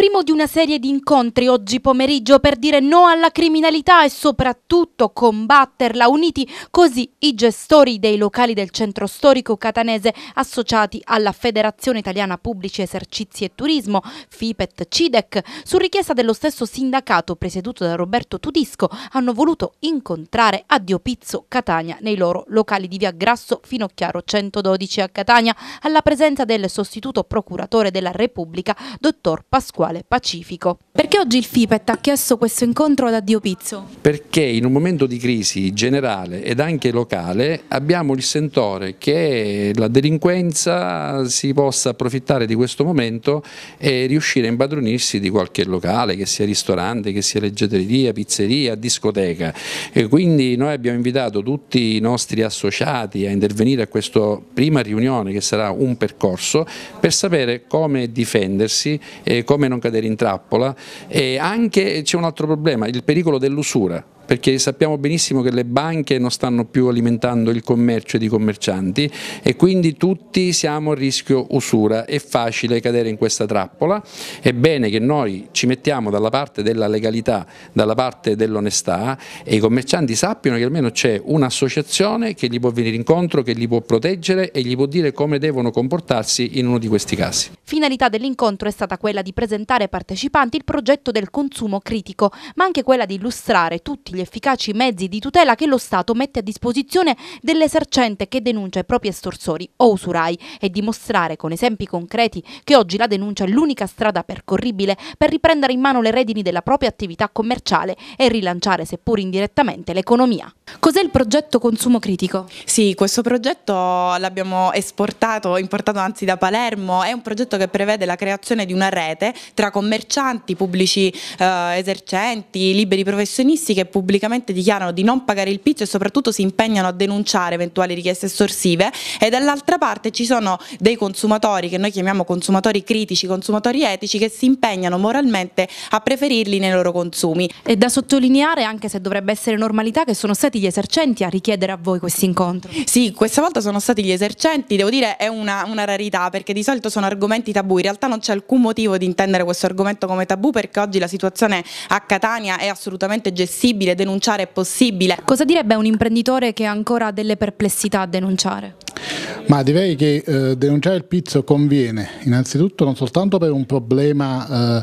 primo di una serie di incontri oggi pomeriggio per dire no alla criminalità e soprattutto combatterla, uniti così i gestori dei locali del centro storico catanese associati alla Federazione Italiana Pubblici Esercizi e Turismo, FIPET CIDEC, su richiesta dello stesso sindacato presieduto da Roberto Tudisco, hanno voluto incontrare a Pizzo Catania nei loro locali di via Grasso Finocchiaro 112 a Catania, alla presenza del sostituto procuratore della Repubblica, dottor Pasquale uguale pacifico. Perché oggi il FIPET ha chiesto questo incontro ad Addio Pizzo? Perché in un momento di crisi generale ed anche locale abbiamo il sentore che la delinquenza si possa approfittare di questo momento e riuscire a impadronirsi di qualche locale, che sia ristorante, che sia leggeteria, pizzeria, discoteca. E quindi noi abbiamo invitato tutti i nostri associati a intervenire a questa prima riunione che sarà un percorso per sapere come difendersi e come non non cadere in trappola e anche c'è un altro problema, il pericolo dell'usura perché sappiamo benissimo che le banche non stanno più alimentando il commercio di commercianti e quindi tutti siamo a rischio usura, è facile cadere in questa trappola, è bene che noi ci mettiamo dalla parte della legalità, dalla parte dell'onestà e i commercianti sappiano che almeno c'è un'associazione che gli può venire incontro, che li può proteggere e gli può dire come devono comportarsi in uno di questi casi. Finalità dell'incontro è stata quella di presentare ai partecipanti il progetto del consumo critico, ma anche quella di illustrare tutti gli gli efficaci mezzi di tutela che lo Stato mette a disposizione dell'esercente che denuncia i propri estorsori o usurai e dimostrare con esempi concreti che oggi la denuncia è l'unica strada percorribile per riprendere in mano le redini della propria attività commerciale e rilanciare, seppur indirettamente, l'economia. Cos'è il progetto Consumo Critico? Sì, questo progetto l'abbiamo esportato, importato anzi da Palermo, è un progetto che prevede la creazione di una rete tra commercianti, pubblici eh, esercenti, liberi professionisti che pubblicano pubblicamente dichiarano di non pagare il pizzo e soprattutto si impegnano a denunciare eventuali richieste estorsive e dall'altra parte ci sono dei consumatori che noi chiamiamo consumatori critici, consumatori etici che si impegnano moralmente a preferirli nei loro consumi. È da sottolineare anche se dovrebbe essere normalità che sono stati gli esercenti a richiedere a voi questi incontri. Sì, questa volta sono stati gli esercenti, devo dire è una, una rarità perché di solito sono argomenti tabù, in realtà non c'è alcun motivo di intendere questo argomento come tabù perché oggi la situazione a Catania è assolutamente gestibile denunciare è possibile. Cosa direbbe un imprenditore che ha ancora delle perplessità a denunciare? Ma direi che eh, denunciare il pizzo conviene innanzitutto non soltanto per un problema eh,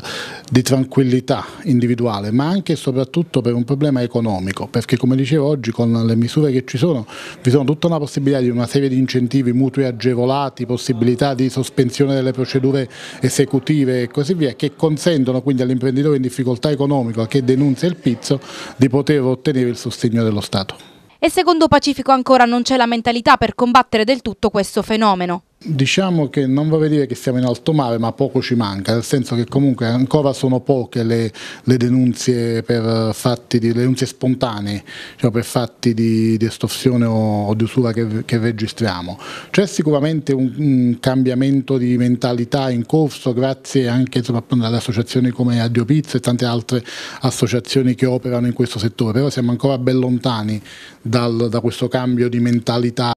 di tranquillità individuale ma anche e soprattutto per un problema economico perché come dicevo oggi con le misure che ci sono vi sono tutta una possibilità di una serie di incentivi mutui agevolati, possibilità di sospensione delle procedure esecutive e così via che consentono quindi all'imprenditore in difficoltà economica che denuncia il pizzo di poter ottenere il sostegno dello Stato. E secondo Pacifico ancora non c'è la mentalità per combattere del tutto questo fenomeno. Diciamo che non vorrei dire che siamo in alto mare, ma poco ci manca, nel senso che comunque ancora sono poche le, le denunzie per fatti di denunzie spontanee, cioè per fatti di, di estorsione o, o, di usura che, che registriamo. C'è sicuramente un, un, cambiamento di mentalità in corso, grazie anche alle associazioni come Addio Pizzo e tante altre associazioni che operano in questo settore, però siamo ancora ben lontani dal, da questo cambio di mentalità.